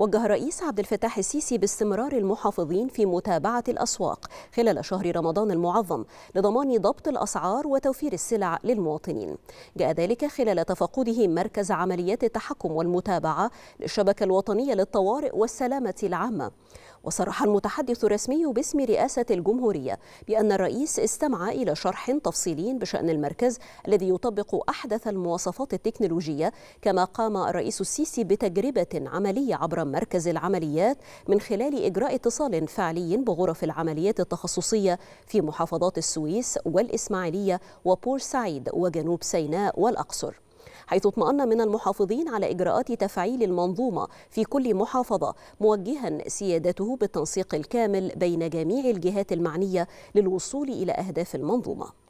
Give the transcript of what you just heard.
وجه الرئيس عبد الفتاح السيسي باستمرار المحافظين في متابعة الأسواق خلال شهر رمضان المعظم لضمان ضبط الأسعار وتوفير السلع للمواطنين جاء ذلك خلال تفقده مركز عمليات التحكم والمتابعة للشبكة الوطنية للطوارئ والسلامة العامة وصرح المتحدث الرسمي باسم رئاسة الجمهورية بأن الرئيس استمع إلى شرح تفصيلي بشأن المركز الذي يطبق أحدث المواصفات التكنولوجية كما قام الرئيس السيسي بتجربة عملية عبر مركز العمليات من خلال إجراء اتصال فعلي بغرف العمليات التخصصية في محافظات السويس والإسماعيلية وبور سعيد وجنوب سيناء والأقصر حيث اطمأن من المحافظين على إجراءات تفعيل المنظومة في كل محافظة موجها سيادته بالتنسيق الكامل بين جميع الجهات المعنية للوصول إلى أهداف المنظومة